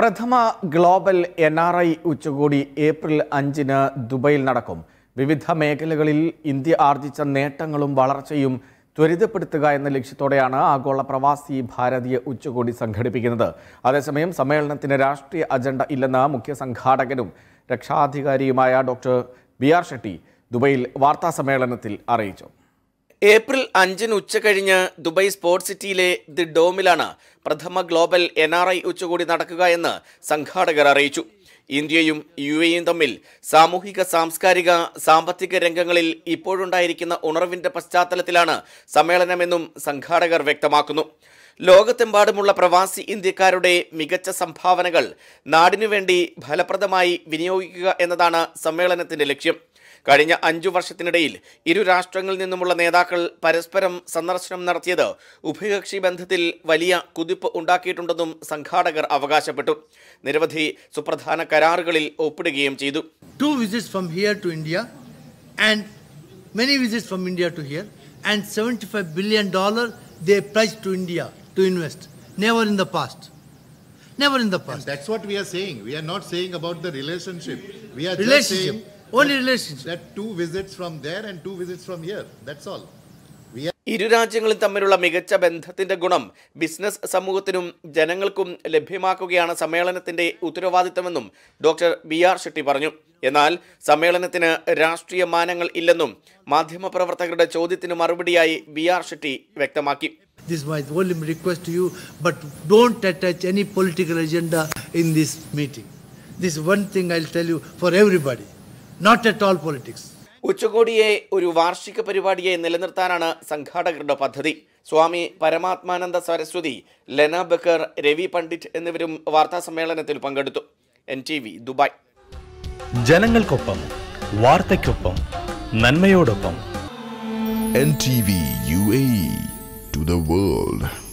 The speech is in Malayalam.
പ്രഥമ ഗ്ലോബൽ എൻ ആർ ഐ ഉച്ചകോടി ഏപ്രിൽ അഞ്ചിന് ദുബൈയിൽ നടക്കും വിവിധ മേഖലകളിൽ ഇന്ത്യ ആർജിച്ച നേട്ടങ്ങളും വളർച്ചയും ത്വരിതപ്പെടുത്തുക എന്ന ലക്ഷ്യത്തോടെയാണ് ആഗോള പ്രവാസി ഭാരതീയ ഉച്ചകോടി സംഘടിപ്പിക്കുന്നത് അതേസമയം സമ്മേളനത്തിന് രാഷ്ട്രീയ അജണ്ട ഇല്ലെന്ന് മുഖ്യ സംഘാടകനും രക്ഷാധികാരിയുമായ ഡോക്ടർ ബി ആർ ഷെട്ടി ദുബൈയിൽ വാർത്താസമ്മേളനത്തിൽ അറിയിച്ചു ഏപ്രിൽ അഞ്ചിന് ഉച്ച കഴിഞ്ഞ് ദുബൈ സ്പോർട്സ് സിറ്റിയിലെ ദി ഡോമിലാണ് പ്രഥമ ഗ്ലോബൽ എൻ ആർ ഐ ഉച്ചകോടി നടക്കുക എന്ന് സംഘാടകർ അറിയിച്ചു ഇന്ത്യയും യു എയും തമ്മിൽ സാമൂഹിക സാംസ്കാരിക സാമ്പത്തിക രംഗങ്ങളിൽ ഇപ്പോഴുണ്ടായിരിക്കുന്ന ഉണർവിന്റെ പശ്ചാത്തലത്തിലാണ് സമ്മേളനമെന്നും സംഘാടകർ വ്യക്തമാക്കുന്നു ലോകത്തെമ്പാടുമുള്ള പ്രവാസി ഇന്ത്യക്കാരുടെ മികച്ച സംഭാവനകൾ നാടിനുവേണ്ടി ഫലപ്രദമായി വിനിയോഗിക്കുക എന്നതാണ് സമ്മേളനത്തിന്റെ ലക്ഷ്യം കഴിഞ്ഞ അഞ്ചു വർഷത്തിനിടയിൽ ഇരു രാഷ്ട്രങ്ങളിൽ നിന്നുമുള്ള നേതാക്കൾ പരസ്പരം സന്ദർശനം നടത്തിയത് ഉഭയകക്ഷി ബന്ധത്തിൽ വലിയ കുതിപ്പ് ഉണ്ടാക്കിയിട്ടുണ്ടെന്നും സംഘാടകർ അവകാശപ്പെട്ടു നിരവധി സുപ്രധാന കരാറുകളിൽ ഒപ്പിടുകയും ചെയ്തു two visits from here to India and many visits from India to here, and 75 billion dollar they pledged to India to invest. Never in the past. Never in the past. And that's what we are saying. We are not saying about the relationship. We are relationship. just saying Only ഇരു രാജ്യങ്ങളും തമ്മിലുള്ള മികച്ച ബന്ധത്തിന്റെ ഗുണം ബിസിനസ് സമൂഹത്തിനും ജനങ്ങൾക്കും ലഭ്യമാക്കുകയാണ് സമ്മേളനത്തിന്റെ ഉത്തരവാദിത്തമെന്നും ഡോക്ടർ ബി ആർ ഷെട്ടി പറഞ്ഞു എന്നാൽ സമ്മേളനത്തിന് രാഷ്ട്രീയ മാനങ്ങൾ ഇല്ലെന്നും മാധ്യമപ്രവർത്തകരുടെ ചോദ്യത്തിന് മറുപടിയായി ബി ആർ ഷെട്ടി വ്യക്തമാക്കി This is my only request to you, but don't attach any political agenda in this meeting. This one thing I'll tell you for everybody. Not at all politics ഉച്ചകോടിയെ ഒരു വാർഷിക പരിപാടിയെ നിലനിർത്താനാണ് സംഘാടകരുടെ പദ്ധതി സ്വാമി പരമാത്മാനന്ദ സരസ്വതി ലെന ബക്കർ രവി പണ്ഡിറ്റ് എന്നിവരും വാർത്താ സമ്മേളനത്തിൽ പങ്കെടുത്തു എൻ ടി വി ദുബായ് ജനങ്ങൾക്കൊപ്പം വാർത്തയ്ക്കൊപ്പം നന്മയോടൊപ്പം N T V U A to the world